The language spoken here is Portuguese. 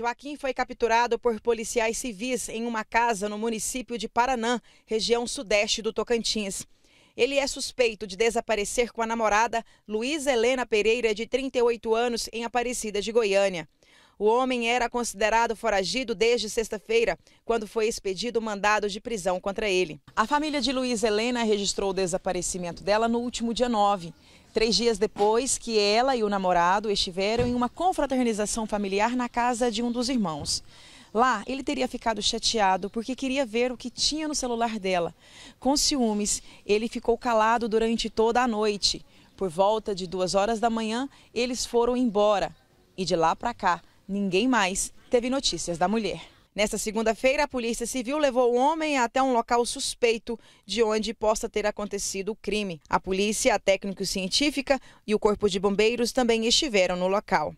Joaquim foi capturado por policiais civis em uma casa no município de Paranã, região sudeste do Tocantins. Ele é suspeito de desaparecer com a namorada Luísa Helena Pereira, de 38 anos, em Aparecida de Goiânia. O homem era considerado foragido desde sexta-feira, quando foi expedido o mandado de prisão contra ele. A família de Luísa Helena registrou o desaparecimento dela no último dia 9. Três dias depois que ela e o namorado estiveram em uma confraternização familiar na casa de um dos irmãos. Lá, ele teria ficado chateado porque queria ver o que tinha no celular dela. Com ciúmes, ele ficou calado durante toda a noite. Por volta de duas horas da manhã, eles foram embora. E de lá para cá, ninguém mais teve notícias da mulher. Nesta segunda-feira, a Polícia Civil levou o homem até um local suspeito de onde possa ter acontecido o crime. A polícia, a técnico-científica e o Corpo de Bombeiros também estiveram no local.